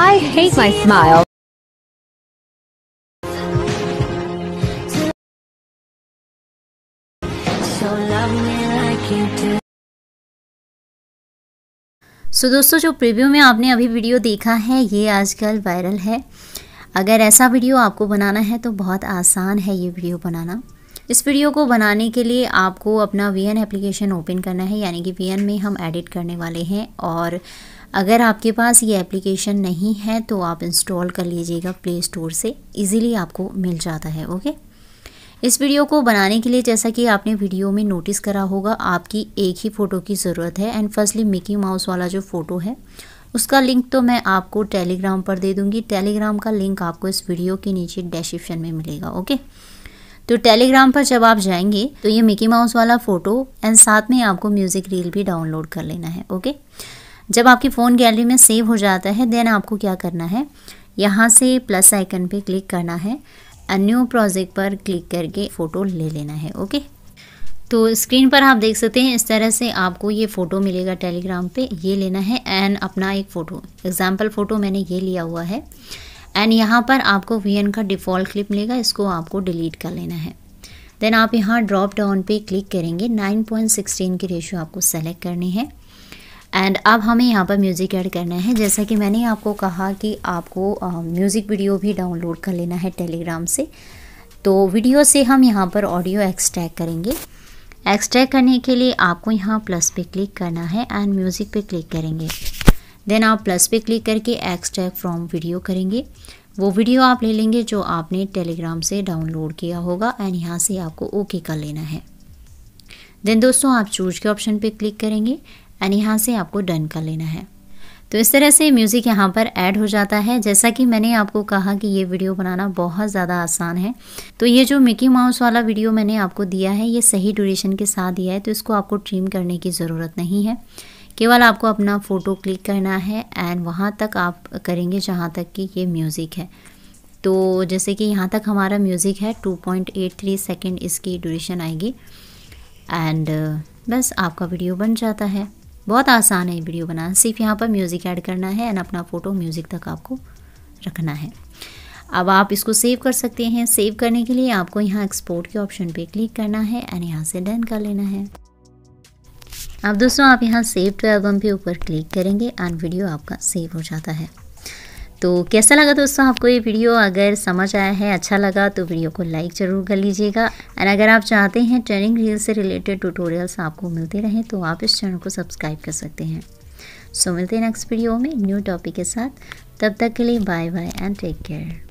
I hate my smile. So so, दोस्तों जो preview में आपने अभी वीडियो देखा है ये आजकल वायरल है अगर ऐसा वीडियो आपको बनाना है तो बहुत आसान है ये वीडियो बनाना इस वीडियो को बनाने के लिए आपको अपना वी एप्लीकेशन ओपन करना है यानी कि वी में हम एडिट करने वाले हैं और अगर आपके पास ये एप्लीकेशन नहीं है तो आप इंस्टॉल कर लीजिएगा प्ले स्टोर से इजीली आपको मिल जाता है ओके इस वीडियो को बनाने के लिए जैसा कि आपने वीडियो में नोटिस करा होगा आपकी एक ही फ़ोटो की ज़रूरत है एंड फर्स्टली मिकी माउस वाला जो फ़ोटो है उसका लिंक तो मैं आपको टेलीग्राम पर दे दूँगी टेलीग्राम का लिंक आपको इस वीडियो के नीचे डिस्क्रिप्शन में मिलेगा ओके तो टेलीग्राम पर जब आप जाएंगे तो ये मिकी माउस वाला फ़ोटो एंड साथ में आपको म्यूज़िक रील भी डाउनलोड कर लेना है ओके जब आपके फ़ोन गैलरी में सेव हो जाता है देन आपको क्या करना है यहाँ से प्लस आइकन पे क्लिक करना है एंड न्यू प्रोजेक्ट पर क्लिक करके फ़ोटो ले लेना है ओके तो स्क्रीन पर आप देख सकते हैं इस तरह से आपको ये फ़ोटो मिलेगा टेलीग्राम पे ये लेना है एंड अपना एक फ़ोटो एग्ज़ाम्पल फ़ोटो मैंने ये लिया हुआ है एंड यहाँ पर आपको वी का डिफ़ॉल्ट क्लिप मिलेगा इसको आपको डिलीट कर लेना है देन आप यहाँ ड्रॉप डाउन पे क्लिक करेंगे 9.16 की रेशियो आपको सेलेक्ट करनी है एंड अब हमें यहाँ पर म्यूज़िक ऐड करना है जैसा कि मैंने आपको कहा कि आपको म्यूज़िक वीडियो भी डाउनलोड कर लेना है टेलीग्राम से तो वीडियो से हम यहाँ पर ऑडियो एक्सट्रैक करेंगे एक्सट्रैक करने के लिए आपको यहाँ प्लस पे क्लिक करना है एंड म्यूज़िक पे क्लिक करेंगे देन आप प्लस पे क्लिक करके एक्सट्रैक्ट फ्रॉम वीडियो करेंगे वो वीडियो आप ले लेंगे जो आपने टेलीग्राम से डाउनलोड किया होगा एंड यहाँ से आपको ओके okay कर लेना है देन दोस्तों आप चूज के ऑप्शन पे क्लिक करेंगे एंड यहाँ से आपको डन कर लेना है तो इस तरह से म्यूज़िक यहाँ पर ऐड हो जाता है जैसा कि मैंने आपको कहा कि ये वीडियो बनाना बहुत ज़्यादा आसान है तो ये जो मिकी माउस वाला वीडियो मैंने आपको दिया है ये सही ड्यूरेशन के साथ दिया है तो इसको आपको ट्रिम करने की ज़रूरत नहीं है केवल आपको अपना फ़ोटो क्लिक करना है एंड वहाँ तक आप करेंगे जहाँ तक कि ये म्यूज़िक है तो जैसे कि यहाँ तक हमारा म्यूज़िक है 2.83 सेकेंड इसकी ड्यूरेशन आएगी एंड uh, बस आपका वीडियो बन जाता है बहुत आसान है वीडियो बनाना सिर्फ यहाँ पर म्यूज़िक ऐड करना है एंड अपना फ़ोटो म्यूज़िक तक आपको रखना है अब आप इसको सेव कर सकते हैं सेव करने के लिए आपको यहाँ एक्सपोर्ट के ऑप्शन पे क्लिक करना है एंड यहाँ से डन कर लेना है अब दोस्तों आप यहाँ सेव टू एल्बम पे ऊपर क्लिक करेंगे एंड वीडियो आपका सेव हो जाता है तो कैसा लगा दोस्तों आपको ये वीडियो अगर समझ आया है अच्छा लगा तो वीडियो को लाइक ज़रूर कर लीजिएगा एंड अगर आप चाहते हैं ट्रेनिंग रील से रिलेटेड ट्यूटोरियल्स आपको मिलते रहें तो आप इस चैनल को सब्सक्राइब कर सकते हैं सो मिलते हैं नेक्स्ट वीडियो में न्यू टॉपिक के साथ तब तक के लिए bye bye and take care